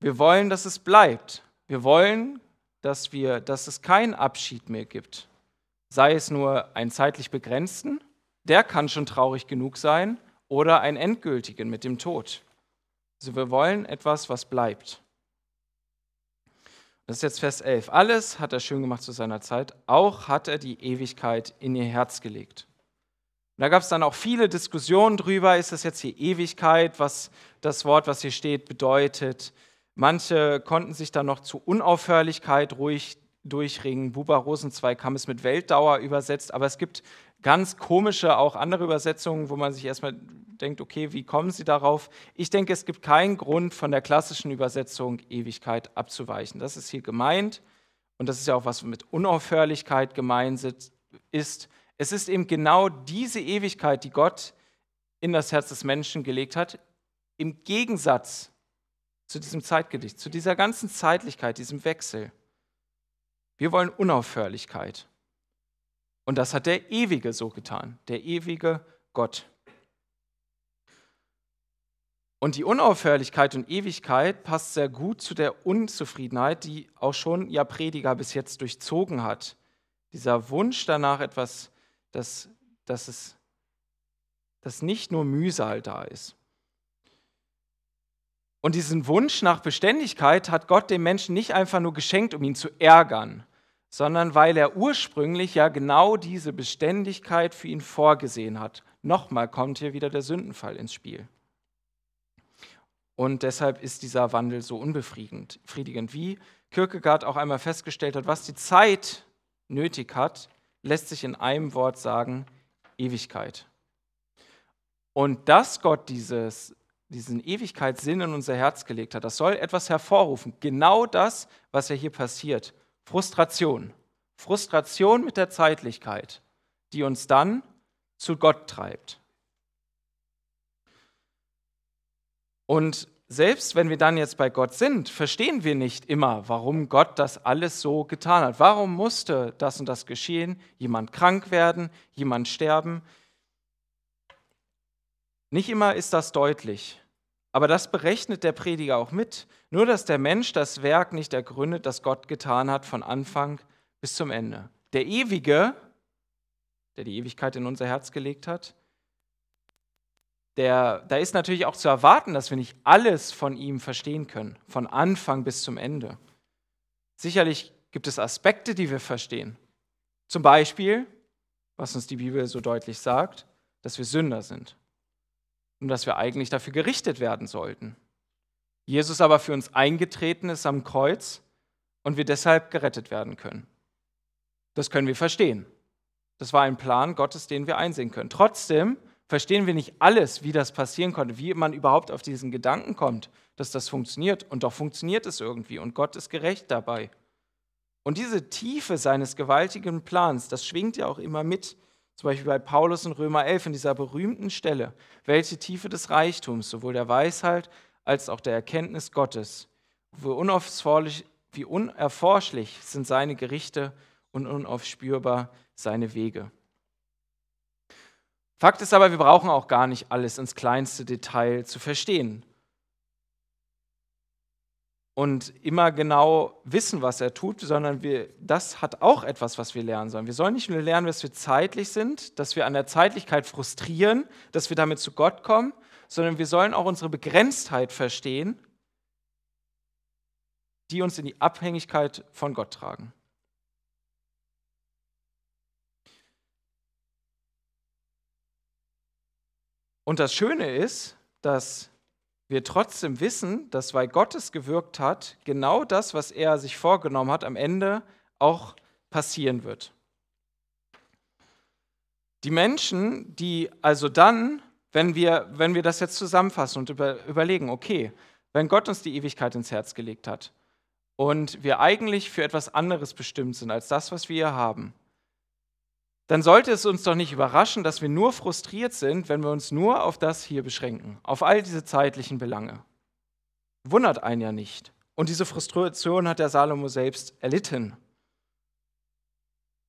Wir wollen, dass es bleibt. Wir wollen, dass, wir, dass es keinen Abschied mehr gibt. Sei es nur einen zeitlich begrenzten, der kann schon traurig genug sein, oder einen endgültigen mit dem Tod. Also wir wollen etwas, was bleibt. Das ist jetzt Vers 11. Alles hat er schön gemacht zu seiner Zeit, auch hat er die Ewigkeit in ihr Herz gelegt. Und da gab es dann auch viele Diskussionen drüber, ist das jetzt hier Ewigkeit, was das Wort, was hier steht, bedeutet. Manche konnten sich dann noch zu Unaufhörlichkeit ruhig durchringen. Buba Rosenzweig kam es mit Weltdauer übersetzt, aber es gibt ganz komische, auch andere Übersetzungen, wo man sich erstmal denkt, okay, wie kommen Sie darauf? Ich denke, es gibt keinen Grund, von der klassischen Übersetzung Ewigkeit abzuweichen. Das ist hier gemeint und das ist ja auch was mit Unaufhörlichkeit gemeint ist. Es ist eben genau diese Ewigkeit, die Gott in das Herz des Menschen gelegt hat, im Gegensatz zu diesem Zeitgedicht, zu dieser ganzen Zeitlichkeit, diesem Wechsel. Wir wollen Unaufhörlichkeit. Und das hat der Ewige so getan, der ewige Gott. Und die Unaufhörlichkeit und Ewigkeit passt sehr gut zu der Unzufriedenheit, die auch schon ja Prediger bis jetzt durchzogen hat. Dieser Wunsch danach etwas, dass, dass es dass nicht nur Mühsal da ist. Und diesen Wunsch nach Beständigkeit hat Gott dem Menschen nicht einfach nur geschenkt, um ihn zu ärgern, sondern weil er ursprünglich ja genau diese Beständigkeit für ihn vorgesehen hat. Nochmal kommt hier wieder der Sündenfall ins Spiel. Und deshalb ist dieser Wandel so unbefriedigend, wie Kierkegaard auch einmal festgestellt hat, was die Zeit nötig hat, lässt sich in einem Wort sagen, Ewigkeit. Und dass Gott dieses, diesen Ewigkeitssinn in unser Herz gelegt hat, das soll etwas hervorrufen. Genau das, was ja hier passiert. Frustration. Frustration mit der Zeitlichkeit, die uns dann zu Gott treibt. Und selbst wenn wir dann jetzt bei Gott sind, verstehen wir nicht immer, warum Gott das alles so getan hat. Warum musste das und das geschehen? Jemand krank werden, jemand sterben. Nicht immer ist das deutlich. Aber das berechnet der Prediger auch mit, nur dass der Mensch das Werk nicht ergründet, das Gott getan hat von Anfang bis zum Ende. Der Ewige, der die Ewigkeit in unser Herz gelegt hat, der, da ist natürlich auch zu erwarten, dass wir nicht alles von ihm verstehen können, von Anfang bis zum Ende. Sicherlich gibt es Aspekte, die wir verstehen. Zum Beispiel, was uns die Bibel so deutlich sagt, dass wir Sünder sind und dass wir eigentlich dafür gerichtet werden sollten. Jesus aber für uns eingetreten ist am Kreuz und wir deshalb gerettet werden können. Das können wir verstehen. Das war ein Plan Gottes, den wir einsehen können. Trotzdem verstehen wir nicht alles, wie das passieren konnte, wie man überhaupt auf diesen Gedanken kommt, dass das funktioniert. Und doch funktioniert es irgendwie und Gott ist gerecht dabei. Und diese Tiefe seines gewaltigen Plans, das schwingt ja auch immer mit zum Beispiel bei Paulus in Römer 11 in dieser berühmten Stelle, welche Tiefe des Reichtums, sowohl der Weisheit als auch der Erkenntnis Gottes, wie unerforschlich sind seine Gerichte und unaufspürbar seine Wege. Fakt ist aber, wir brauchen auch gar nicht alles ins kleinste Detail zu verstehen und immer genau wissen, was er tut, sondern wir, das hat auch etwas, was wir lernen sollen. Wir sollen nicht nur lernen, dass wir zeitlich sind, dass wir an der Zeitlichkeit frustrieren, dass wir damit zu Gott kommen, sondern wir sollen auch unsere Begrenztheit verstehen, die uns in die Abhängigkeit von Gott tragen. Und das Schöne ist, dass wir trotzdem wissen, dass weil Gottes gewirkt hat, genau das, was er sich vorgenommen hat, am Ende auch passieren wird. Die Menschen, die also dann, wenn wir, wenn wir das jetzt zusammenfassen und über, überlegen, okay, wenn Gott uns die Ewigkeit ins Herz gelegt hat und wir eigentlich für etwas anderes bestimmt sind als das, was wir hier haben, dann sollte es uns doch nicht überraschen, dass wir nur frustriert sind, wenn wir uns nur auf das hier beschränken, auf all diese zeitlichen Belange. Wundert einen ja nicht. Und diese Frustration hat der Salomo selbst erlitten.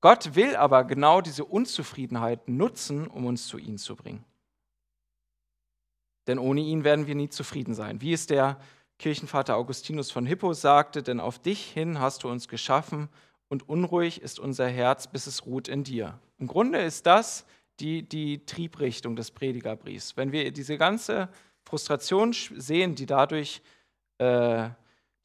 Gott will aber genau diese Unzufriedenheit nutzen, um uns zu ihm zu bringen. Denn ohne ihn werden wir nie zufrieden sein. Wie es der Kirchenvater Augustinus von Hippo sagte, denn auf dich hin hast du uns geschaffen und unruhig ist unser Herz, bis es ruht in dir. Im Grunde ist das die, die Triebrichtung des Predigerbriefs. Wenn wir diese ganze Frustration sehen, die dadurch, äh,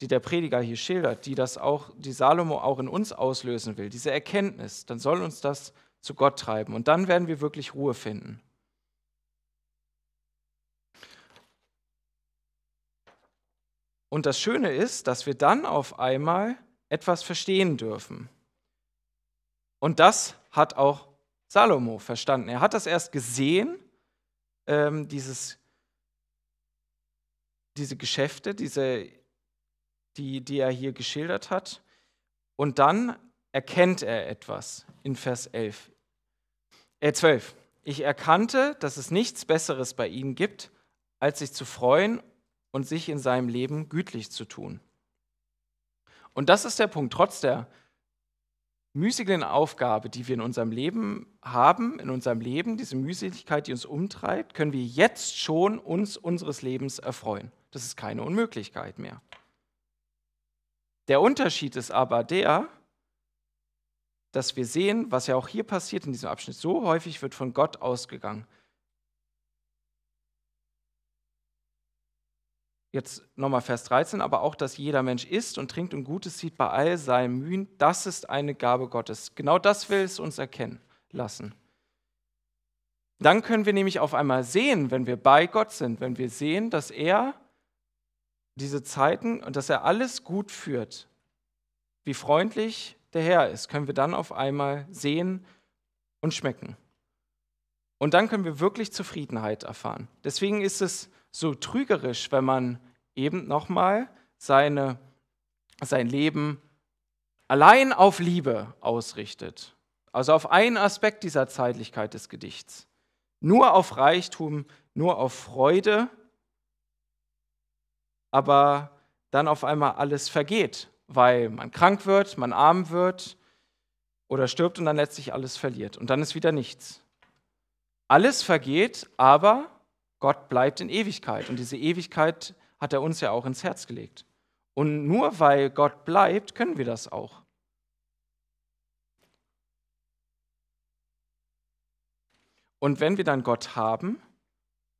die der Prediger hier schildert, die das auch, die Salomo auch in uns auslösen will, diese Erkenntnis, dann soll uns das zu Gott treiben und dann werden wir wirklich Ruhe finden. Und das Schöne ist, dass wir dann auf einmal etwas verstehen dürfen. Und das hat auch Salomo verstanden. Er hat das erst gesehen, ähm, dieses, diese Geschäfte, diese, die, die er hier geschildert hat. Und dann erkennt er etwas in Vers 11. Äh, 12. Ich erkannte, dass es nichts Besseres bei ihm gibt, als sich zu freuen und sich in seinem Leben gütlich zu tun. Und das ist der Punkt. Trotz der mühseligen Aufgabe, die wir in unserem Leben haben, in unserem Leben, diese Mühseligkeit, die uns umtreibt, können wir jetzt schon uns unseres Lebens erfreuen. Das ist keine Unmöglichkeit mehr. Der Unterschied ist aber der, dass wir sehen, was ja auch hier passiert in diesem Abschnitt. So häufig wird von Gott ausgegangen. Jetzt nochmal Vers 13, aber auch, dass jeder Mensch isst und trinkt und Gutes sieht bei all seinen Mühen, das ist eine Gabe Gottes. Genau das will es uns erkennen lassen. Dann können wir nämlich auf einmal sehen, wenn wir bei Gott sind, wenn wir sehen, dass er diese Zeiten und dass er alles gut führt, wie freundlich der Herr ist, können wir dann auf einmal sehen und schmecken. Und dann können wir wirklich Zufriedenheit erfahren. Deswegen ist es so trügerisch, wenn man eben nochmal seine, sein Leben allein auf Liebe ausrichtet. Also auf einen Aspekt dieser Zeitlichkeit des Gedichts. Nur auf Reichtum, nur auf Freude, aber dann auf einmal alles vergeht, weil man krank wird, man arm wird oder stirbt und dann letztlich alles verliert. Und dann ist wieder nichts. Alles vergeht, aber Gott bleibt in Ewigkeit. Und diese Ewigkeit ist hat er uns ja auch ins Herz gelegt. Und nur weil Gott bleibt, können wir das auch. Und wenn wir dann Gott haben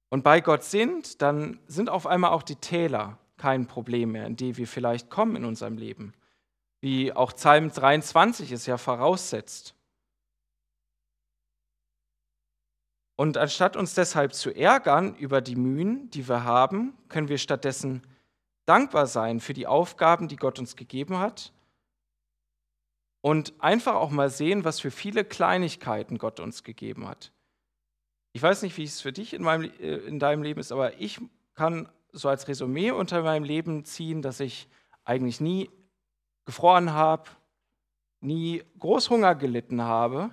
und bei Gott sind, dann sind auf einmal auch die Täler kein Problem mehr, in die wir vielleicht kommen in unserem Leben. Wie auch Psalm 23 es ja voraussetzt. Und anstatt uns deshalb zu ärgern über die Mühen, die wir haben, können wir stattdessen dankbar sein für die Aufgaben, die Gott uns gegeben hat und einfach auch mal sehen, was für viele Kleinigkeiten Gott uns gegeben hat. Ich weiß nicht, wie es für dich in, meinem, äh, in deinem Leben ist, aber ich kann so als Resümee unter meinem Leben ziehen, dass ich eigentlich nie gefroren habe, nie Großhunger gelitten habe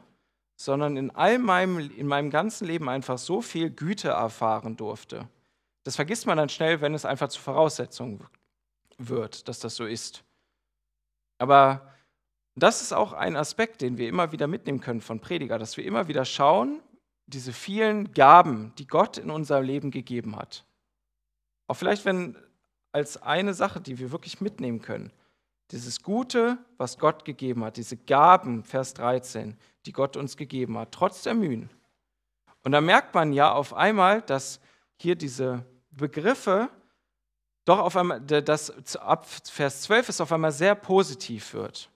sondern in all meinem, in meinem ganzen Leben einfach so viel Güte erfahren durfte. Das vergisst man dann schnell, wenn es einfach zur Voraussetzung wird, dass das so ist. Aber das ist auch ein Aspekt, den wir immer wieder mitnehmen können von Prediger, dass wir immer wieder schauen, diese vielen Gaben, die Gott in unserem Leben gegeben hat. Auch vielleicht, wenn als eine Sache, die wir wirklich mitnehmen können, dieses Gute, was Gott gegeben hat, diese Gaben, Vers 13, die Gott uns gegeben hat, trotz der Mühen. Und da merkt man ja auf einmal, dass hier diese Begriffe doch auf einmal, dass ab Vers 12 es auf einmal sehr positiv wird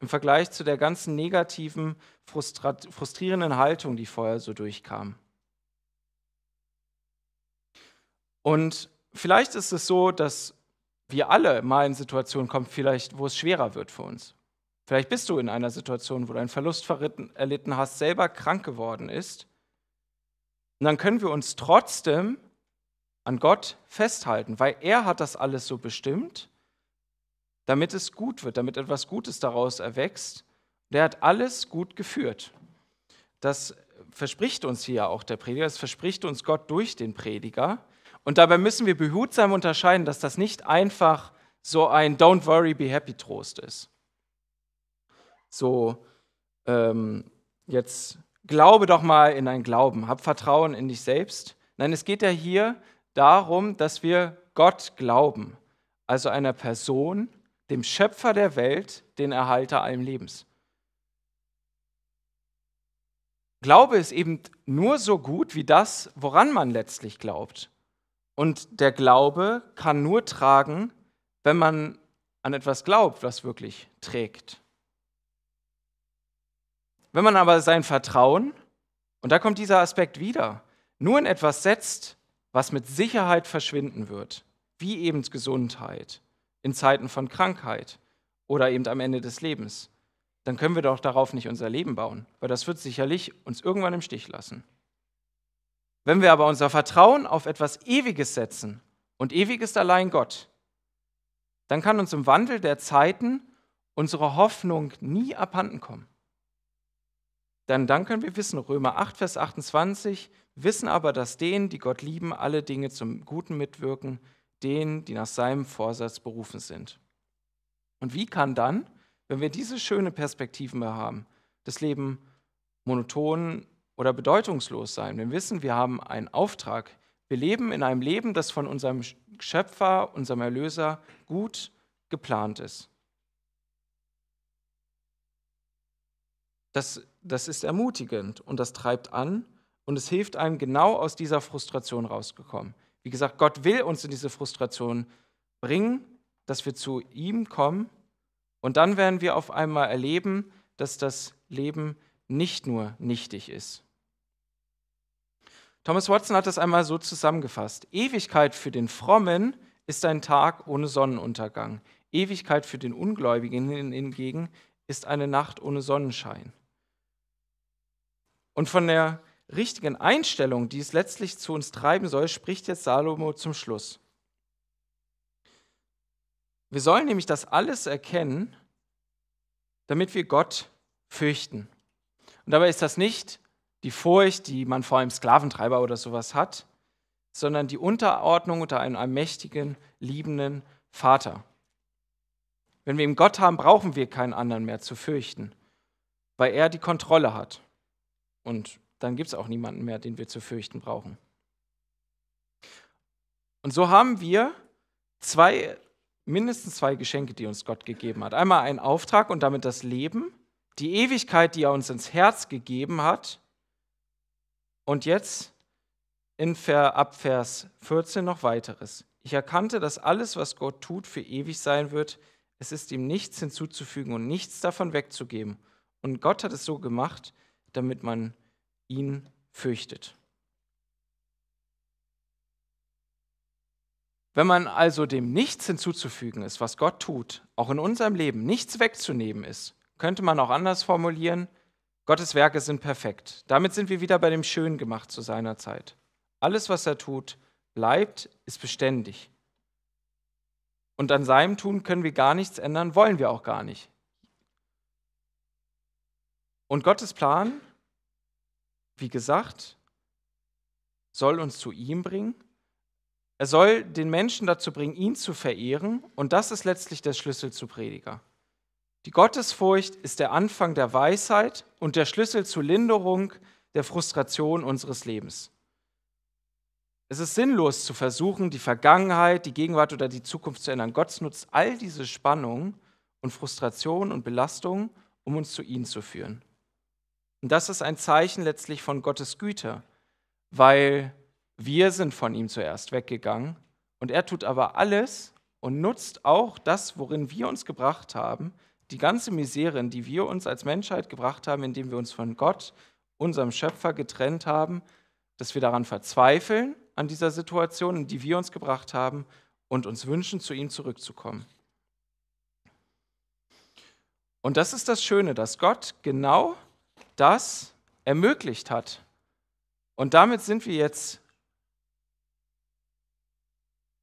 im Vergleich zu der ganzen negativen, frustrierenden Haltung, die vorher so durchkam. Und vielleicht ist es so, dass wir alle mal in Situationen kommen, vielleicht, wo es schwerer wird für uns. Vielleicht bist du in einer Situation, wo du einen Verlust erlitten hast, selber krank geworden ist. Und dann können wir uns trotzdem an Gott festhalten, weil er hat das alles so bestimmt, damit es gut wird, damit etwas Gutes daraus erwächst. Der hat alles gut geführt. Das verspricht uns hier auch der Prediger, das verspricht uns Gott durch den Prediger. Und dabei müssen wir behutsam unterscheiden, dass das nicht einfach so ein Don't worry, be happy Trost ist so ähm, jetzt glaube doch mal in deinen Glauben, hab Vertrauen in dich selbst. Nein, es geht ja hier darum, dass wir Gott glauben, also einer Person, dem Schöpfer der Welt, den Erhalter allen Lebens. Glaube ist eben nur so gut wie das, woran man letztlich glaubt. Und der Glaube kann nur tragen, wenn man an etwas glaubt, was wirklich trägt. Wenn man aber sein Vertrauen, und da kommt dieser Aspekt wieder, nur in etwas setzt, was mit Sicherheit verschwinden wird, wie eben Gesundheit in Zeiten von Krankheit oder eben am Ende des Lebens, dann können wir doch darauf nicht unser Leben bauen, weil das wird sicherlich uns irgendwann im Stich lassen. Wenn wir aber unser Vertrauen auf etwas Ewiges setzen, und ewig ist allein Gott, dann kann uns im Wandel der Zeiten unsere Hoffnung nie abhanden kommen dann können wir wissen, Römer 8, Vers 28, wissen aber, dass denen, die Gott lieben, alle Dinge zum Guten mitwirken, denen, die nach seinem Vorsatz berufen sind. Und wie kann dann, wenn wir diese schöne Perspektive mehr haben, das Leben monoton oder bedeutungslos sein? Wir wissen, wir haben einen Auftrag. Wir leben in einem Leben, das von unserem Schöpfer, unserem Erlöser gut geplant ist. Das, das ist ermutigend und das treibt an und es hilft einem, genau aus dieser Frustration rauszukommen. Wie gesagt, Gott will uns in diese Frustration bringen, dass wir zu ihm kommen und dann werden wir auf einmal erleben, dass das Leben nicht nur nichtig ist. Thomas Watson hat das einmal so zusammengefasst. Ewigkeit für den Frommen ist ein Tag ohne Sonnenuntergang. Ewigkeit für den Ungläubigen hingegen ist eine Nacht ohne Sonnenschein. Und von der richtigen Einstellung, die es letztlich zu uns treiben soll, spricht jetzt Salomo zum Schluss. Wir sollen nämlich das alles erkennen, damit wir Gott fürchten. Und dabei ist das nicht die Furcht, die man vor einem Sklaventreiber oder sowas hat, sondern die Unterordnung unter einem allmächtigen, liebenden Vater. Wenn wir ihm Gott haben, brauchen wir keinen anderen mehr zu fürchten, weil er die Kontrolle hat. Und dann gibt es auch niemanden mehr, den wir zu fürchten brauchen. Und so haben wir zwei, mindestens zwei Geschenke, die uns Gott gegeben hat. Einmal einen Auftrag und damit das Leben, die Ewigkeit, die er uns ins Herz gegeben hat. Und jetzt in Ver, ab Vers 14 noch weiteres. Ich erkannte, dass alles, was Gott tut, für ewig sein wird. Es ist ihm nichts hinzuzufügen und nichts davon wegzugeben. Und Gott hat es so gemacht, damit man ihn fürchtet. Wenn man also dem nichts hinzuzufügen ist, was Gott tut, auch in unserem Leben nichts wegzunehmen ist, könnte man auch anders formulieren, Gottes Werke sind perfekt. Damit sind wir wieder bei dem Schön gemacht zu seiner Zeit. Alles, was er tut, bleibt, ist beständig. Und an seinem Tun können wir gar nichts ändern, wollen wir auch gar nicht. Und Gottes Plan, wie gesagt, soll uns zu ihm bringen. Er soll den Menschen dazu bringen, ihn zu verehren. Und das ist letztlich der Schlüssel zu Prediger. Die Gottesfurcht ist der Anfang der Weisheit und der Schlüssel zur Linderung der Frustration unseres Lebens. Es ist sinnlos zu versuchen, die Vergangenheit, die Gegenwart oder die Zukunft zu ändern. Gott nutzt all diese Spannungen und Frustrationen und Belastungen, um uns zu ihm zu führen. Und das ist ein Zeichen letztlich von Gottes Güte, weil wir sind von ihm zuerst weggegangen und er tut aber alles und nutzt auch das, worin wir uns gebracht haben, die ganze Misere, in die wir uns als Menschheit gebracht haben, indem wir uns von Gott, unserem Schöpfer, getrennt haben, dass wir daran verzweifeln, an dieser Situation, in die wir uns gebracht haben, und uns wünschen, zu ihm zurückzukommen. Und das ist das Schöne, dass Gott genau das ermöglicht hat. Und damit sind wir jetzt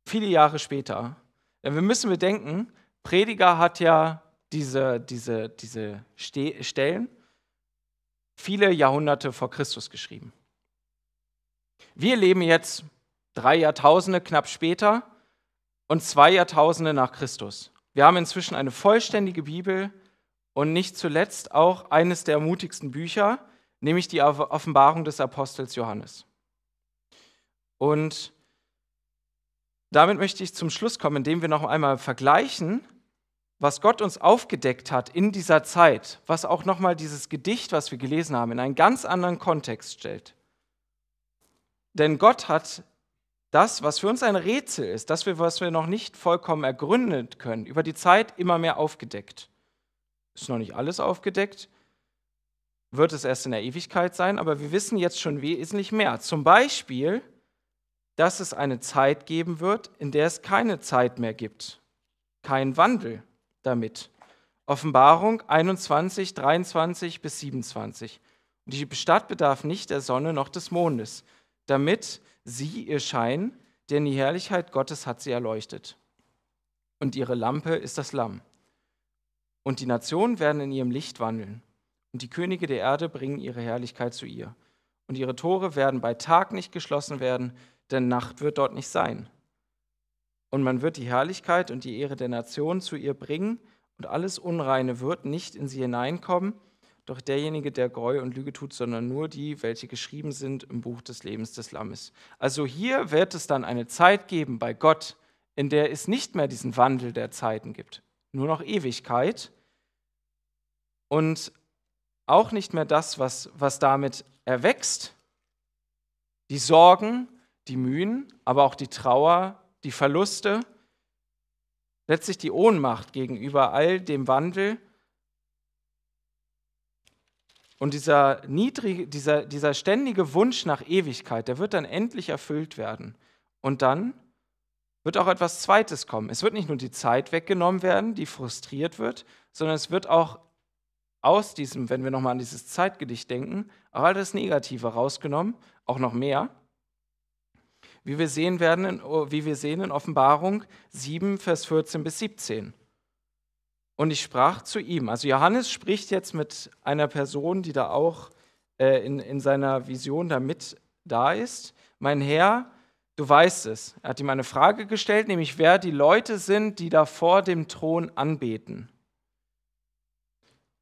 viele Jahre später. Denn wir müssen bedenken, Prediger hat ja diese, diese, diese Stellen viele Jahrhunderte vor Christus geschrieben. Wir leben jetzt drei Jahrtausende knapp später und zwei Jahrtausende nach Christus. Wir haben inzwischen eine vollständige Bibel, und nicht zuletzt auch eines der mutigsten Bücher, nämlich die Offenbarung des Apostels Johannes. Und damit möchte ich zum Schluss kommen, indem wir noch einmal vergleichen, was Gott uns aufgedeckt hat in dieser Zeit, was auch nochmal dieses Gedicht, was wir gelesen haben, in einen ganz anderen Kontext stellt. Denn Gott hat das, was für uns ein Rätsel ist, das, was wir noch nicht vollkommen ergründet können, über die Zeit immer mehr aufgedeckt. Ist noch nicht alles aufgedeckt, wird es erst in der Ewigkeit sein, aber wir wissen jetzt schon wesentlich mehr. Zum Beispiel, dass es eine Zeit geben wird, in der es keine Zeit mehr gibt, kein Wandel damit. Offenbarung 21, 23 bis 27. Und die Stadt bedarf nicht der Sonne noch des Mondes, damit sie ihr Schein, denn die Herrlichkeit Gottes hat sie erleuchtet. Und ihre Lampe ist das Lamm. Und die Nationen werden in ihrem Licht wandeln. Und die Könige der Erde bringen ihre Herrlichkeit zu ihr. Und ihre Tore werden bei Tag nicht geschlossen werden, denn Nacht wird dort nicht sein. Und man wird die Herrlichkeit und die Ehre der Nationen zu ihr bringen, und alles Unreine wird nicht in sie hineinkommen, doch derjenige, der Gräuel und Lüge tut, sondern nur die, welche geschrieben sind im Buch des Lebens des Lammes. Also hier wird es dann eine Zeit geben bei Gott, in der es nicht mehr diesen Wandel der Zeiten gibt. Nur noch Ewigkeit und auch nicht mehr das, was, was damit erwächst. Die Sorgen, die Mühen, aber auch die Trauer, die Verluste, letztlich die Ohnmacht gegenüber all dem Wandel. Und dieser, niedrige, dieser, dieser ständige Wunsch nach Ewigkeit, der wird dann endlich erfüllt werden. Und dann wird auch etwas Zweites kommen. Es wird nicht nur die Zeit weggenommen werden, die frustriert wird, sondern es wird auch aus diesem, wenn wir nochmal an dieses Zeitgedicht denken, auch all das Negative rausgenommen, auch noch mehr. Wie wir sehen werden, in, oh, wie wir sehen in Offenbarung 7, Vers 14 bis 17. Und ich sprach zu ihm, also Johannes spricht jetzt mit einer Person, die da auch äh, in, in seiner Vision da mit da ist. Mein Herr, du weißt es. Er hat ihm eine Frage gestellt, nämlich wer die Leute sind, die da vor dem Thron anbeten.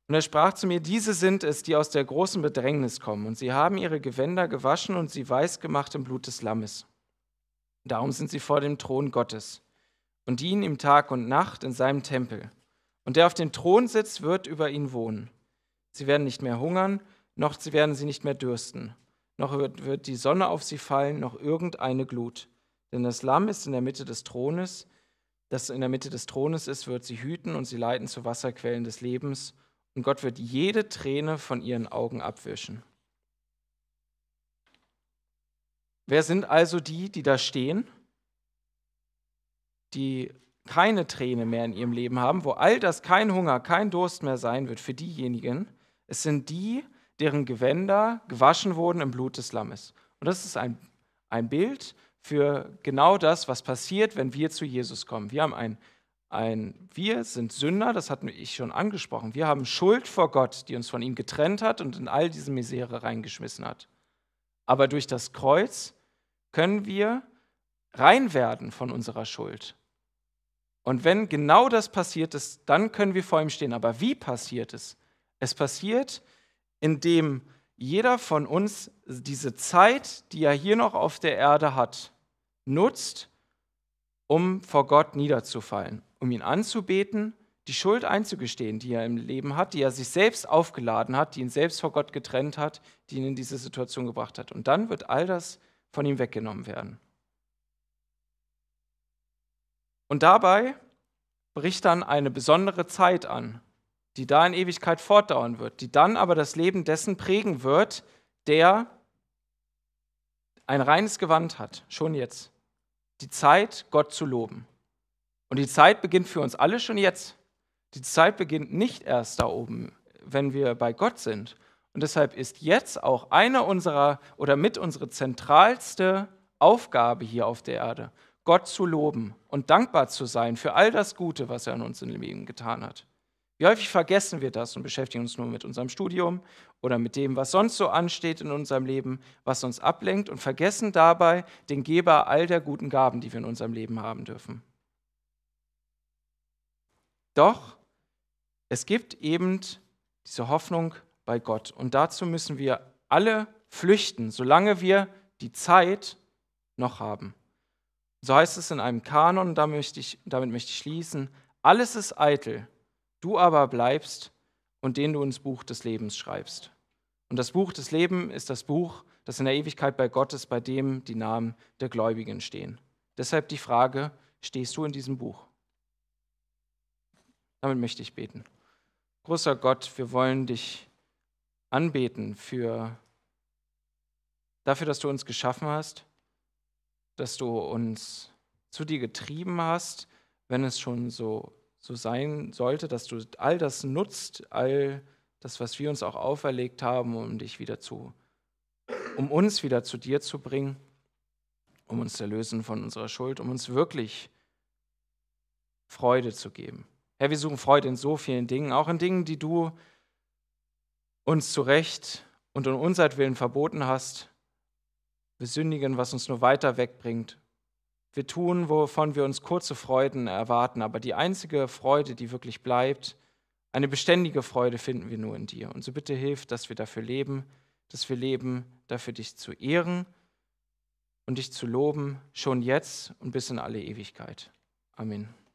Und er sprach zu mir, diese sind es, die aus der großen Bedrängnis kommen, und sie haben ihre Gewänder gewaschen und sie weiß gemacht im Blut des Lammes. Darum sind sie vor dem Thron Gottes und dienen ihm Tag und Nacht in seinem Tempel. Und der auf dem Thron sitzt, wird über ihn wohnen. Sie werden nicht mehr hungern, noch sie werden sie nicht mehr dürsten, noch wird die Sonne auf sie fallen, noch irgendeine Glut. Denn das Lamm ist in der Mitte des Thrones, das in der Mitte des Thrones ist, wird sie hüten und sie leiten zu Wasserquellen des Lebens und Gott wird jede Träne von ihren Augen abwischen. Wer sind also die, die da stehen, die keine Träne mehr in ihrem Leben haben, wo all das kein Hunger, kein Durst mehr sein wird für diejenigen? Es sind die, deren Gewänder gewaschen wurden im Blut des Lammes. Und das ist ein, ein Bild für genau das, was passiert, wenn wir zu Jesus kommen. Wir haben ein ein wir sind Sünder, das hatte ich schon angesprochen. Wir haben Schuld vor Gott, die uns von ihm getrennt hat und in all diese Misere reingeschmissen hat. Aber durch das Kreuz können wir rein werden von unserer Schuld. Und wenn genau das passiert ist, dann können wir vor ihm stehen. Aber wie passiert es? Es passiert, indem jeder von uns diese Zeit, die er hier noch auf der Erde hat, nutzt, um vor Gott niederzufallen, um ihn anzubeten, die Schuld einzugestehen, die er im Leben hat, die er sich selbst aufgeladen hat, die ihn selbst vor Gott getrennt hat, die ihn in diese Situation gebracht hat. Und dann wird all das von ihm weggenommen werden. Und dabei bricht dann eine besondere Zeit an, die da in Ewigkeit fortdauern wird, die dann aber das Leben dessen prägen wird, der ein reines Gewand hat, schon jetzt. Die Zeit, Gott zu loben. Und die Zeit beginnt für uns alle schon jetzt. Die Zeit beginnt nicht erst da oben, wenn wir bei Gott sind. Und deshalb ist jetzt auch eine unserer oder mit unsere zentralste Aufgabe hier auf der Erde, Gott zu loben und dankbar zu sein für all das Gute, was er an uns im Leben getan hat. Wie häufig vergessen wir das und beschäftigen uns nur mit unserem Studium oder mit dem, was sonst so ansteht in unserem Leben, was uns ablenkt und vergessen dabei den Geber all der guten Gaben, die wir in unserem Leben haben dürfen. Doch es gibt eben diese Hoffnung bei Gott. Und dazu müssen wir alle flüchten, solange wir die Zeit noch haben. So heißt es in einem Kanon, damit möchte ich, damit möchte ich schließen, alles ist eitel, du aber bleibst und den du ins Buch des Lebens schreibst. Und das Buch des Lebens ist das Buch, das in der Ewigkeit bei Gott ist, bei dem die Namen der Gläubigen stehen. Deshalb die Frage, stehst du in diesem Buch? Damit möchte ich beten. Großer Gott, wir wollen dich anbeten für dafür, dass du uns geschaffen hast, dass du uns zu dir getrieben hast, wenn es schon so, so sein sollte, dass du all das nutzt, all das, was wir uns auch auferlegt haben, um dich wieder zu, um uns wieder zu dir zu bringen, um uns zu erlösen von unserer Schuld, um uns wirklich Freude zu geben. Herr, wir suchen Freude in so vielen Dingen, auch in Dingen, die du uns zu Recht und um unsertwillen verboten hast. Wir sündigen, was uns nur weiter wegbringt. Wir tun, wovon wir uns kurze Freuden erwarten, aber die einzige Freude, die wirklich bleibt, eine beständige Freude finden wir nur in dir. Und so bitte hilf, dass wir dafür leben, dass wir leben, dafür dich zu ehren und dich zu loben, schon jetzt und bis in alle Ewigkeit. Amen.